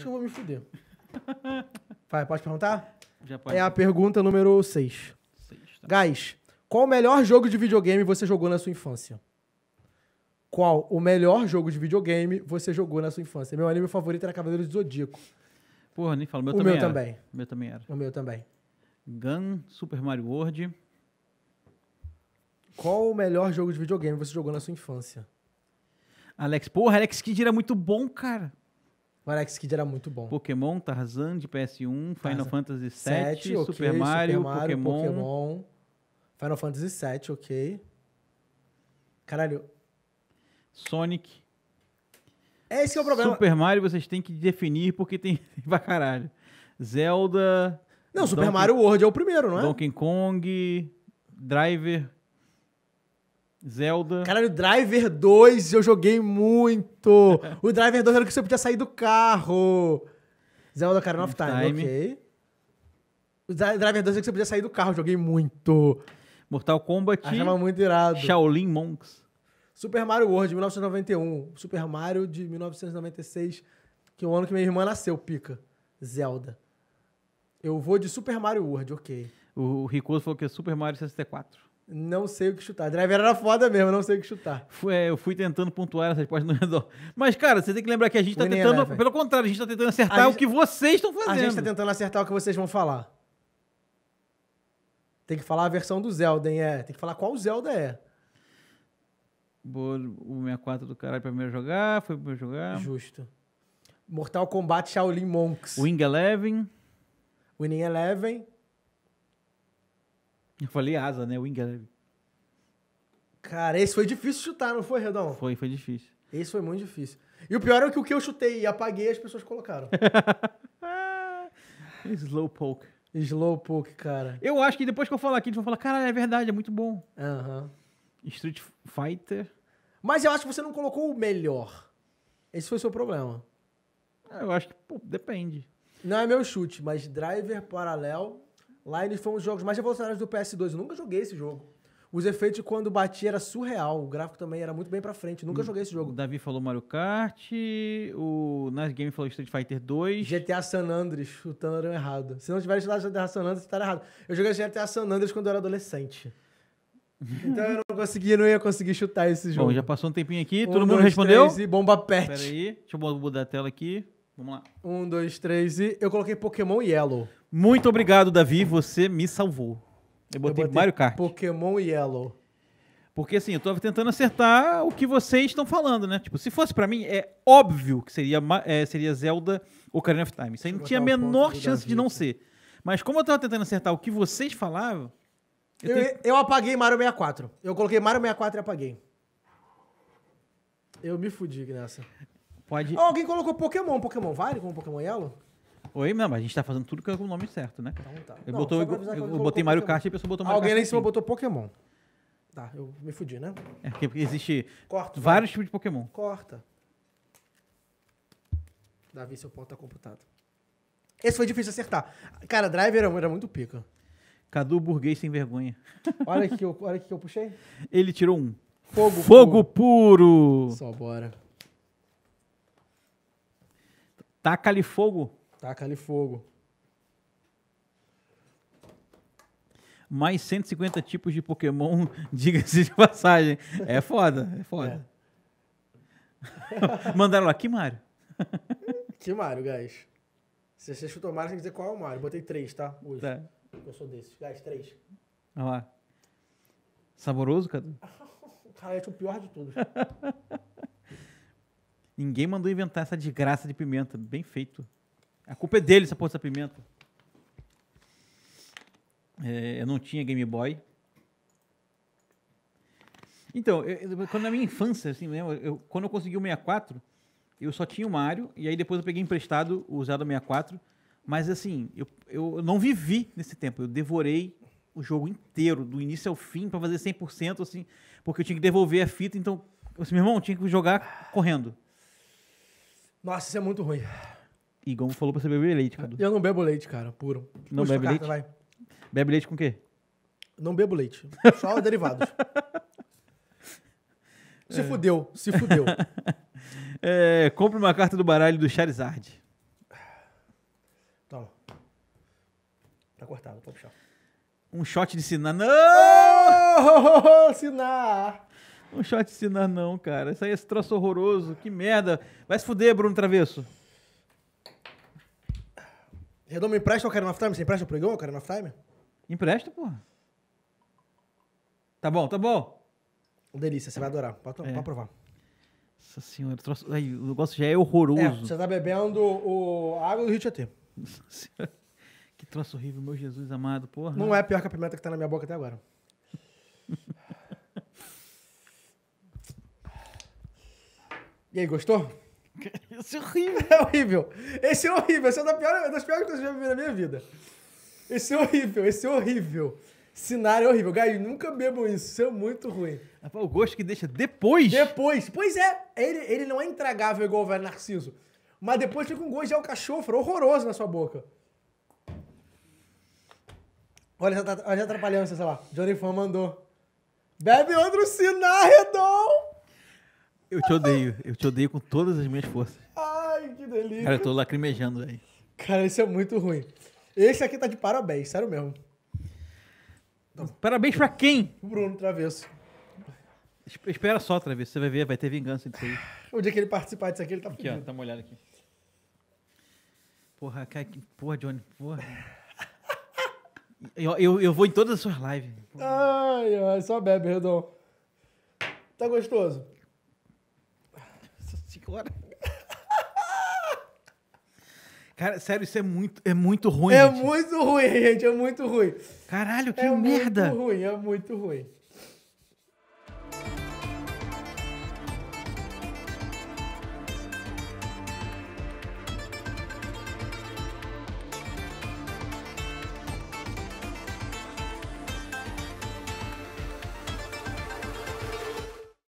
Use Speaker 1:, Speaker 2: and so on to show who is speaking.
Speaker 1: Acho que eu vou me fuder. Vai, pode perguntar? Já pode. É a pergunta número 6. Tá. Guys, qual o melhor jogo de videogame você jogou na sua infância? Qual o melhor jogo de videogame você jogou na sua infância? Meu anime favorito era Cavaleiros do Zodíaco.
Speaker 2: Porra, nem falo. Meu o também meu era. também.
Speaker 1: O meu também era. O meu também.
Speaker 2: Gun, Super Mario World. Qual o melhor jogo de
Speaker 1: videogame você jogou na sua infância? Alex, porra, Alex Kid era muito bom, cara. Varex Kid era muito bom.
Speaker 2: Pokémon, Tarzan de PS1, Final Fantasy VII, 7, okay, Super, Mario, Super, Mario, Pokémon.
Speaker 1: Pokémon. Final Fantasy VII, ok. Caralho. Sonic. É esse que é o problema. Super Mario
Speaker 2: vocês têm que definir porque tem pra caralho. Zelda. Não, Super Donkey, Mario World é o primeiro, não é? Donkey
Speaker 1: Kong, Driver. Zelda. Caralho, Driver 2 eu joguei muito. o Driver 2 era que você podia sair do carro. Zelda Ocarina of Time, Time. ok. O Driver 2 era é que você podia sair do carro, joguei muito. Mortal Kombat. Achava muito irado. Shaolin Monks. Super Mario World, de 1991. Super Mario de 1996, que é o ano que minha irmã nasceu, pica. Zelda. Eu vou de Super Mario World, ok.
Speaker 2: O Ricoso falou que é Super Mario 64.
Speaker 1: Não sei o que chutar. Driver era foda mesmo, não sei o que chutar. Fui, é,
Speaker 2: eu fui tentando pontuar essa resposta no redor. Mas, cara, você tem que lembrar que a gente está tentando. Eleven. Pelo contrário, a gente está tentando acertar gente, o que vocês estão fazendo. A gente está
Speaker 1: tentando acertar o que vocês vão falar. Tem que falar a versão do Zelda, hein? É. Tem que falar qual Zelda é.
Speaker 2: Boa, o 64 do caralho pra primeiro jogar, foi primeiro jogar. Justo.
Speaker 1: Mortal Kombat Shaolin Monks. Wing Eleven. Winning Eleven. Eu falei asa, né? Wing Eleven. Cara, esse foi difícil chutar, não foi, Redão? Foi, foi difícil. Esse foi muito difícil. E o pior é que o que eu chutei e apaguei, as pessoas colocaram. Slowpoke. Slowpoke, cara. Eu acho que depois que eu falar aqui, eles vão falar, "Cara, é verdade, é muito bom. Aham. Uhum. Street Fighter. Mas eu acho que você não colocou o melhor. Esse foi o seu problema. Ah, eu acho que, pô, depende. Não é meu chute, mas Driver paralelo. Line foi um dos jogos mais revolucionários do PS2. Eu nunca joguei esse jogo. Os efeitos quando batia era surreal. O gráfico também era muito bem pra frente. Nunca hum. joguei esse jogo.
Speaker 2: O Davi falou Mario Kart, o Nice
Speaker 1: Game falou Street Fighter 2. GTA San Andreas, chutando errado. Se não tivesse estudado GTA San Andreas, estaria errado. Eu joguei GTA San Andreas quando eu era adolescente. Então eu não conseguia, não ia conseguir chutar esse jogo. Bom, já passou um tempinho aqui, um, todo mundo dois, respondeu. Três e bomba pet. Pera aí, deixa eu mudar a tela aqui. Vamos lá. Um, dois, três e. Eu coloquei Pokémon Yellow.
Speaker 2: Muito obrigado, Davi. Você me salvou. Eu botei, eu botei Mario Kart. Pokémon Yellow. Porque assim, eu tava tentando acertar o que vocês estão falando, né? Tipo, se fosse para mim, é óbvio que seria, é, seria Zelda Ocarina of Time. Isso aí não tinha a menor chance de não ser. Mas como eu tava tentando acertar
Speaker 1: o que vocês falavam. Eu, eu, eu apaguei Mario 64. Eu coloquei Mario 64 e apaguei. Eu me fudi nessa. Pode. Oh, alguém colocou Pokémon. Pokémon vale como Pokémon Yellow?
Speaker 2: Oi, não, mas a gente tá fazendo tudo com o nome certo, né? Então tá. Eu, Não, botou, eu, eu botei Mario Kart e a pessoa botou Mario Alguém lá em cima
Speaker 1: botou Pokémon. Tá, eu me fudi, né? É, porque existe Corta. vai. vários tipos de Pokémon. Corta. Davi, seu ponto tá computado. Esse foi difícil acertar. Cara, driver era muito pica.
Speaker 2: Cadu burguês sem vergonha.
Speaker 1: Olha aqui, eu- olha aqui que eu puxei.
Speaker 2: Ele tirou um. Fogo. Fogo puro! Só
Speaker 1: bora. Taca-lhe fogo. Taca ali fogo.
Speaker 2: Mais 150 tipos de Pokémon, diga-se de passagem. É foda, é foda. É. Mandaram lá, que Mario?
Speaker 1: que Mario, guys? Se você chutou Mario, tem que dizer qual é o Mario. Botei três, tá? Hoje. Tá. Eu sou desses. Guys, três.
Speaker 2: Olha lá. Saboroso, Cadu?
Speaker 1: Cara, é o pior de todos.
Speaker 2: Ninguém mandou inventar essa desgraça de pimenta. Bem feito. A culpa é dele, essa porra dessa pimenta. É, eu não tinha Game Boy. Então, eu, eu, quando na minha infância, assim, mesmo, eu, quando eu consegui o 64, eu só tinha o Mario, e aí depois eu peguei emprestado o Zelda 64, mas assim, eu, eu não vivi nesse tempo, eu devorei o jogo inteiro, do início ao fim, para fazer 100%, assim, porque eu tinha que devolver a fita, então, assim, meu irmão, tinha que jogar correndo.
Speaker 1: Nossa, isso é muito ruim.
Speaker 2: Igão falou pra você beber leite, cara. Eu
Speaker 1: não bebo leite, cara, puro. Não Puxa, bebe carta, leite? Vai.
Speaker 2: Bebe leite com o quê?
Speaker 1: Não bebo leite. Só derivados. Se é. fudeu, se fudeu.
Speaker 2: é, compre uma carta do baralho do Charizard.
Speaker 1: Toma. Tá cortado, pode puxar.
Speaker 2: Um shot de Sinar. Não! oh, Sinar! Um shot de Sinar, não, cara. Isso aí é esse troço horroroso. Que merda. Vai se fuder, Bruno Travesso
Speaker 1: me empresta o quero of Time? Você empresta o pregão, ou quero of Time? Empresta, porra. Tá bom, tá bom. Delícia,
Speaker 2: você vai adorar. Pode, é. pode provar. Nossa senhora, troço... Ai, o negócio já é horroroso. É, você tá bebendo o... água do Rio Tietê. Nossa senhora. Que troço horrível, meu Jesus amado,
Speaker 1: porra. Não é pior que a pimenta que tá na minha boca até agora. e aí, gostou? Esse é horrível. É horrível. Esse é horrível. Esse é das piores coisas que eu já vi na minha vida. Esse é horrível. Esse é horrível. Sinar é horrível. Guys, nunca bebam isso. Isso é muito ruim. O gosto que deixa depois. Depois. Pois é. Ele, ele não é intragável igual o velho Narciso. Mas depois fica um gosto de alcachofra é horroroso na sua boca. Olha, já tá, atrapalhando, sei lá. Johnny Fan mandou. Bebe outro sinal redom!
Speaker 2: Eu te odeio. Eu te odeio com todas as minhas forças.
Speaker 1: Ai, que delícia. Cara, eu tô
Speaker 2: lacrimejando aí.
Speaker 1: Cara, isso é muito ruim. Esse aqui tá de parabéns, sério mesmo. Parabéns pra quem? Bruno Travesso.
Speaker 2: Espera só, Travesso. Você vai ver, vai ter vingança disso aí.
Speaker 1: O dia que ele participar disso aqui, ele tá fudido. Aqui, tá
Speaker 2: molhado aqui. Porra, cara, que... porra, Johnny, porra. eu, eu, eu, vou em todas as suas lives.
Speaker 1: Ai, ai, só bebe, Redon. Tá gostoso? fora.
Speaker 2: Cara, sério, isso é muito, é muito ruim. É gente. muito ruim, gente. É muito ruim.
Speaker 1: Caralho, que é merda. É muito ruim, é muito ruim.